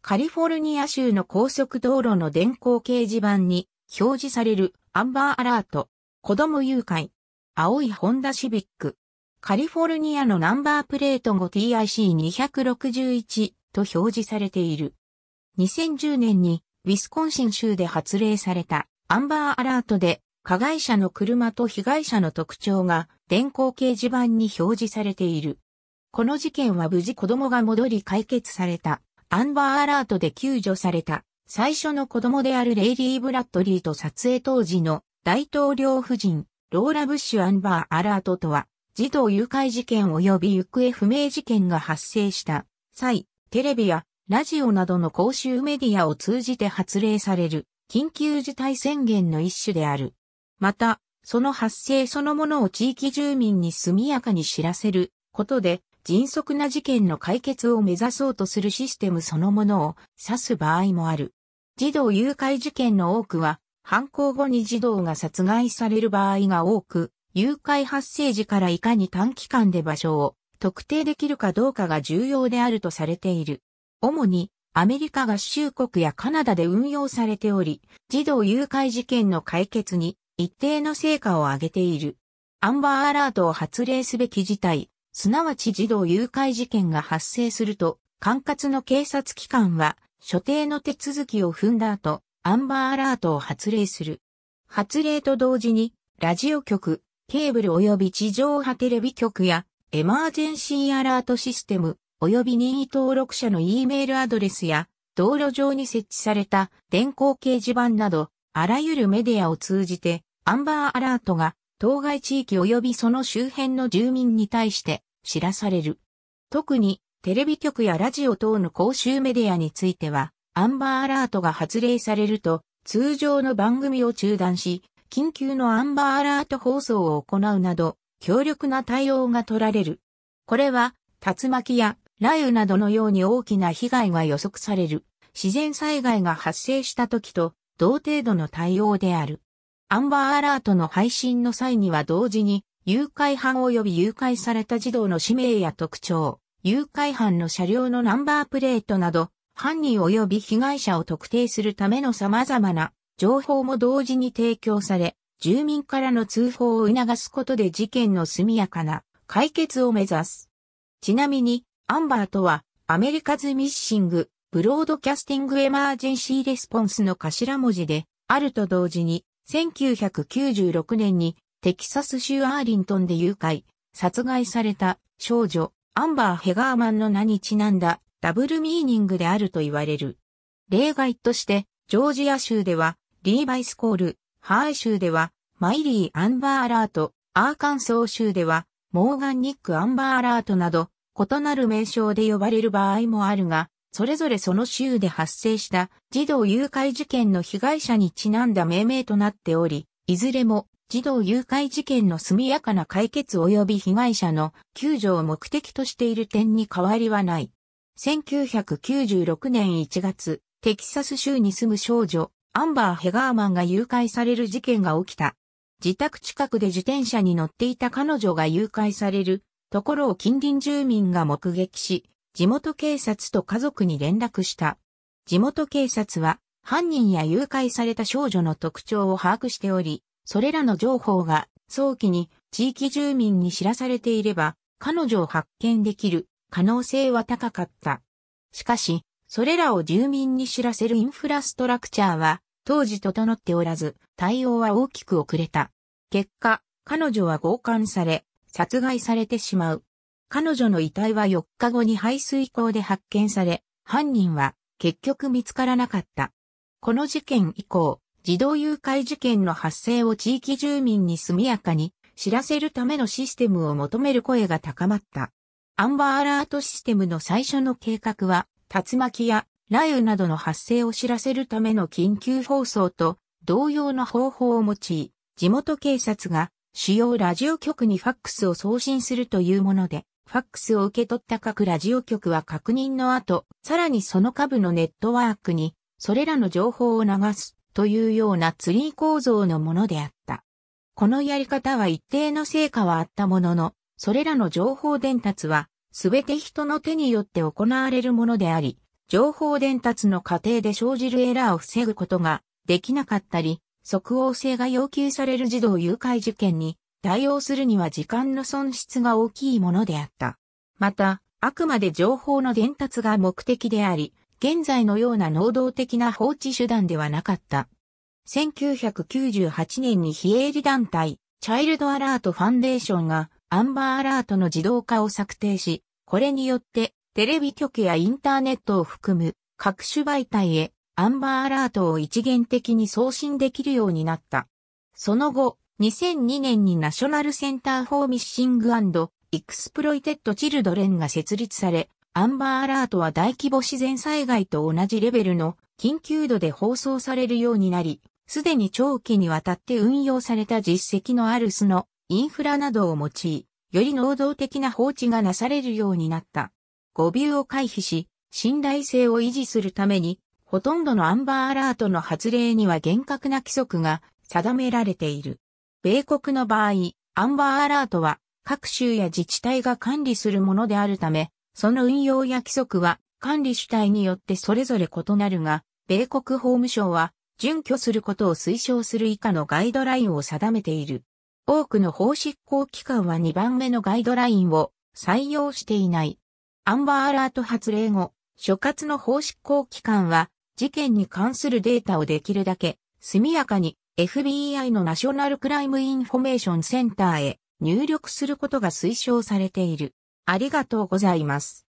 カリフォルニア州の高速道路の電光掲示板に表示されるアンバーアラート、子供誘拐、青いホンダシビック。カリフォルニアのナンバープレート 5TIC261 と表示されている。2010年にウィスコンシン州で発令されたアンバーアラートで加害者の車と被害者の特徴が電光掲示板に表示されている。この事件は無事子供が戻り解決された。アンバーアラートで救助された最初の子供であるレイリー・ブラッドリーと撮影当時の大統領夫人、ローラ・ブッシュ・アンバー・アラートとは、児童誘拐事件及び行方不明事件が発生した際、テレビやラジオなどの公衆メディアを通じて発令される緊急事態宣言の一種である。また、その発生そのものを地域住民に速やかに知らせることで、迅速な事件の解決を目指そうとするシステムそのものを指す場合もある。児童誘拐事件の多くは、犯行後に児童が殺害される場合が多く、誘拐発生時からいかに短期間で場所を特定できるかどうかが重要であるとされている。主にアメリカ合衆国やカナダで運用されており、児童誘拐事件の解決に一定の成果を上げている。アンバーアラートを発令すべき事態、すなわち児童誘拐事件が発生すると、管轄の警察機関は、所定の手続きを踏んだ後、アンバーアラートを発令する。発令と同時に、ラジオ局、ケーブル及び地上波テレビ局や、エマージェンシーアラートシステム、及び任意登録者の E メールアドレスや、道路上に設置された電光掲示板など、あらゆるメディアを通じて、アンバーアラートが、当該地域及びその周辺の住民に対して、知らされる。特にテレビ局やラジオ等の公衆メディアについては、アンバーアラートが発令されると、通常の番組を中断し、緊急のアンバーアラート放送を行うなど、強力な対応が取られる。これは、竜巻や雷雨などのように大きな被害が予測される、自然災害が発生した時と、同程度の対応である。アンバーアラートの配信の際には同時に、誘拐犯及び誘拐された児童の氏名や特徴、誘拐犯の車両のナンバープレートなど、犯人及び被害者を特定するための様々な情報も同時に提供され、住民からの通報を促すことで事件の速やかな解決を目指す。ちなみに、アンバーとは、アメリカズ・ミッシング、ブロードキャスティング・エマージェンシー・レスポンスの頭文字で、あると同時に、1996年にテキサス州アーリントンで誘拐、殺害された少女、アンバー・ヘガーマンの名にちなんだダブルミーニングであると言われる。例外として、ジョージア州では、リーバイスコール、ハーイ州では、マイリー・アンバー・アラート、アーカンソー州では、モーガン・ニック・アンバー・アラートなど、異なる名称で呼ばれる場合もあるが、それぞれその州で発生した児童誘拐事件の被害者にちなんだ命名となっており、いずれも児童誘拐事件の速やかな解決及び被害者の救助を目的としている点に変わりはない。1996年1月、テキサス州に住む少女、アンバー・ヘガーマンが誘拐される事件が起きた。自宅近くで自転車に乗っていた彼女が誘拐されるところを近隣住民が目撃し、地元警察と家族に連絡した。地元警察は犯人や誘拐された少女の特徴を把握しており、それらの情報が早期に地域住民に知らされていれば、彼女を発見できる可能性は高かった。しかし、それらを住民に知らせるインフラストラクチャーは当時整っておらず、対応は大きく遅れた。結果、彼女は強姦され、殺害されてしまう。彼女の遺体は4日後に排水溝で発見され、犯人は結局見つからなかった。この事件以降、児童誘拐事件の発生を地域住民に速やかに知らせるためのシステムを求める声が高まった。アンバーアラートシステムの最初の計画は、竜巻や雷雨などの発生を知らせるための緊急放送と同様の方法を用い、地元警察が主要ラジオ局にファックスを送信するというもので、ファックスを受け取った各ラジオ局は確認の後、さらにその下部のネットワークに、それらの情報を流す。というようなツリー構造のものであった。このやり方は一定の成果はあったものの、それらの情報伝達は、すべて人の手によって行われるものであり、情報伝達の過程で生じるエラーを防ぐことができなかったり、即応性が要求される児童誘拐事件に対応するには時間の損失が大きいものであった。また、あくまで情報の伝達が目的であり、現在のような能動的な放置手段ではなかった。1998年に非営利団体、チャイルドアラートファンデーションが、アンバーアラートの自動化を策定し、これによって、テレビ局やインターネットを含む各種媒体へアンバーアラートを一元的に送信できるようになった。その後、2002年にナショナルセンターフォーミッシングエクスプロイテッドチルドレンが設立され、アンバーアラートは大規模自然災害と同じレベルの緊急度で放送されるようになり、すでに長期にわたって運用された実績のある巣のインフラなどを用い、より能動的な放置がなされるようになった。誤謬を回避し、信頼性を維持するために、ほとんどのアンバーアラートの発令には厳格な規則が定められている。米国の場合、アンバーアラートは各州や自治体が管理するものであるため、その運用や規則は管理主体によってそれぞれ異なるが、米国法務省は、準拠することを推奨する以下のガイドラインを定めている。多くの法執行機関は2番目のガイドラインを採用していない。アンバーアラート発令後、所轄の法執行機関は、事件に関するデータをできるだけ、速やかに FBI のナショナルクライムインフォメーションセンターへ入力することが推奨されている。ありがとうございます。